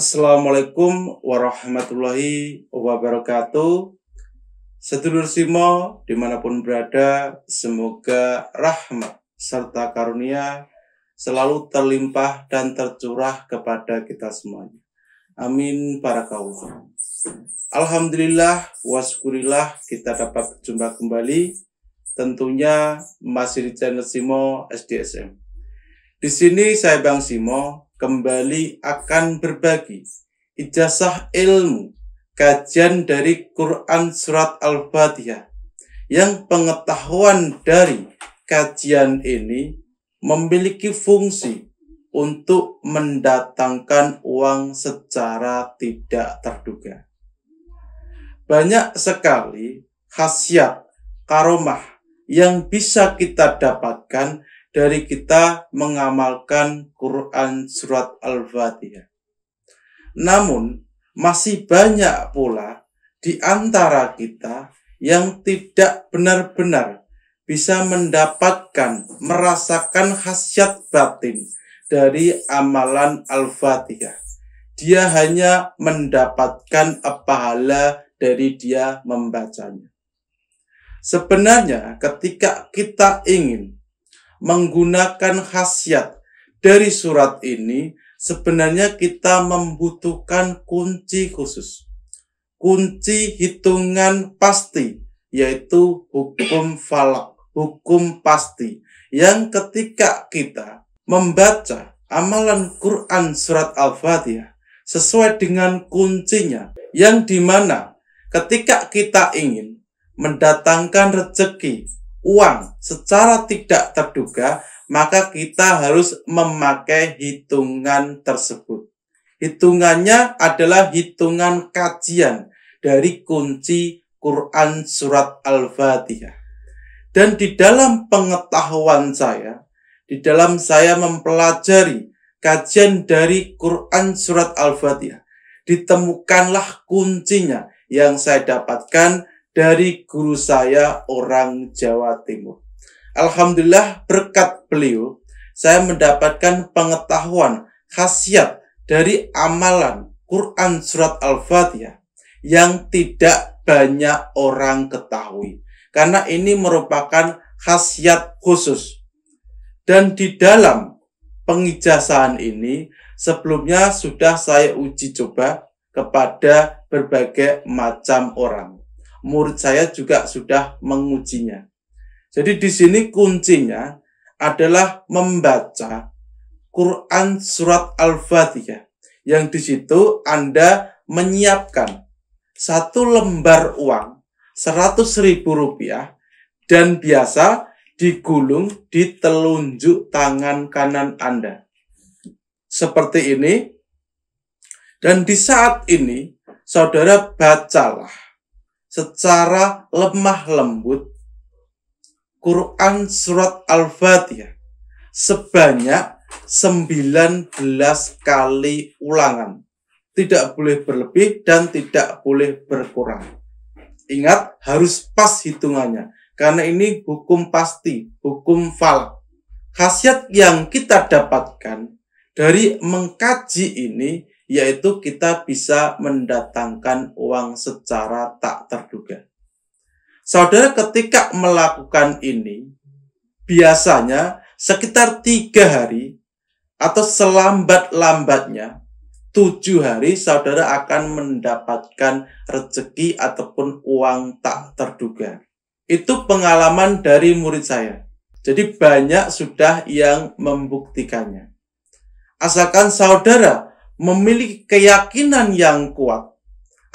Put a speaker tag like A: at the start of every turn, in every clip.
A: Assalamualaikum warahmatullahi wabarakatuh. Sedulur Simo dimanapun berada, semoga rahmat serta karunia selalu terlimpah dan tercurah kepada kita semuanya. Amin para kaum. Alhamdulillah, waskurillah kita dapat berjumpa kembali. Tentunya masih di channel Simo SDSM. Di sini saya Bang Simo kembali akan berbagi ijazah ilmu kajian dari Quran Surat Al-Fatihah yang pengetahuan dari kajian ini memiliki fungsi untuk mendatangkan uang secara tidak terduga. Banyak sekali khasiat karomah yang bisa kita dapatkan dari kita mengamalkan Quran Surat Al-Fatihah. Namun, masih banyak pula di antara kita yang tidak benar-benar bisa mendapatkan, merasakan khasiat batin dari amalan Al-Fatihah. Dia hanya mendapatkan pahala dari dia membacanya. Sebenarnya ketika kita ingin menggunakan khasiat dari surat ini, sebenarnya kita membutuhkan kunci khusus. Kunci hitungan pasti, yaitu hukum falak, hukum pasti. Yang ketika kita membaca amalan Quran Surat Al-Fatihah sesuai dengan kuncinya, yang dimana ketika kita ingin mendatangkan rezeki uang secara tidak terduga, maka kita harus memakai hitungan tersebut. Hitungannya adalah hitungan kajian dari kunci Quran Surat Al-Fatihah. Dan di dalam pengetahuan saya, di dalam saya mempelajari kajian dari Quran Surat Al-Fatihah, ditemukanlah kuncinya yang saya dapatkan dari guru saya orang Jawa Timur. Alhamdulillah berkat beliau, saya mendapatkan pengetahuan khasiat dari amalan Quran Surat Al-Fatihah yang tidak banyak orang ketahui. Karena ini merupakan khasiat khusus. Dan di dalam pengijazahan ini, sebelumnya sudah saya uji coba kepada berbagai macam orang murid saya juga sudah mengujinya. Jadi di sini kuncinya adalah membaca Quran surat Al-Fatihah yang di situ Anda menyiapkan satu lembar uang 100 ribu rupiah dan biasa digulung di telunjuk tangan kanan Anda. Seperti ini. Dan di saat ini, saudara bacalah secara lemah lembut Quran Surat Al-Fatihah sebanyak 19 kali ulangan. Tidak boleh berlebih dan tidak boleh berkurang. Ingat, harus pas hitungannya. Karena ini hukum pasti, hukum fal. Khasiat yang kita dapatkan dari mengkaji ini yaitu kita bisa mendatangkan uang secara tak terduga. Saudara ketika melakukan ini, biasanya sekitar tiga hari atau selambat-lambatnya tujuh hari saudara akan mendapatkan rezeki ataupun uang tak terduga. Itu pengalaman dari murid saya. Jadi banyak sudah yang membuktikannya. Asalkan saudara memiliki keyakinan yang kuat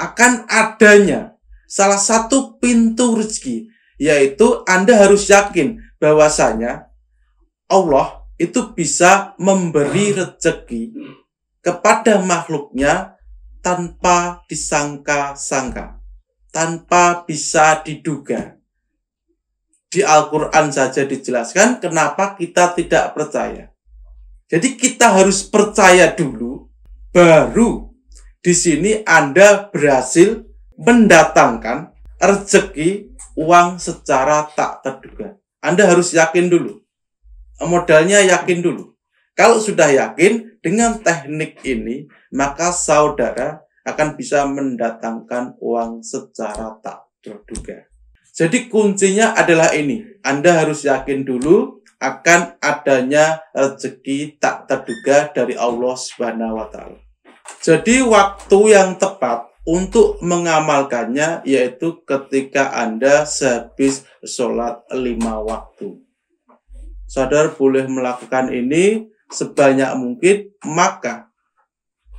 A: akan adanya salah satu pintu rezeki, yaitu Anda harus yakin bahwasanya Allah itu bisa memberi rezeki kepada makhluknya tanpa disangka-sangka, tanpa bisa diduga. Di Al-Quran saja dijelaskan kenapa kita tidak percaya. Jadi kita harus percaya dulu baru di sini Anda berhasil mendatangkan rezeki uang secara tak terduga. Anda harus yakin dulu. Modalnya yakin dulu. Kalau sudah yakin dengan teknik ini, maka saudara akan bisa mendatangkan uang secara tak terduga. Jadi kuncinya adalah ini. Anda harus yakin dulu akan adanya rezeki tak terduga dari Allah Subhanahu wa taala. Jadi waktu yang tepat untuk mengamalkannya yaitu ketika Anda sehabis sholat lima waktu. Saudara boleh melakukan ini sebanyak mungkin, maka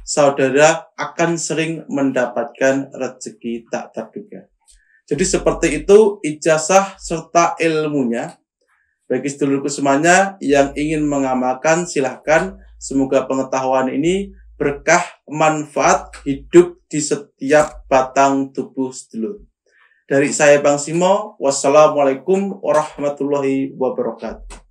A: saudara akan sering mendapatkan rezeki tak terduga. Jadi seperti itu ijazah serta ilmunya. Bagi seluruh semuanya yang ingin mengamalkan silahkan. Semoga pengetahuan ini berkah manfaat hidup di setiap batang tubuh sedulur. Dari saya Bang Simo, wassalamualaikum warahmatullahi wabarakatuh.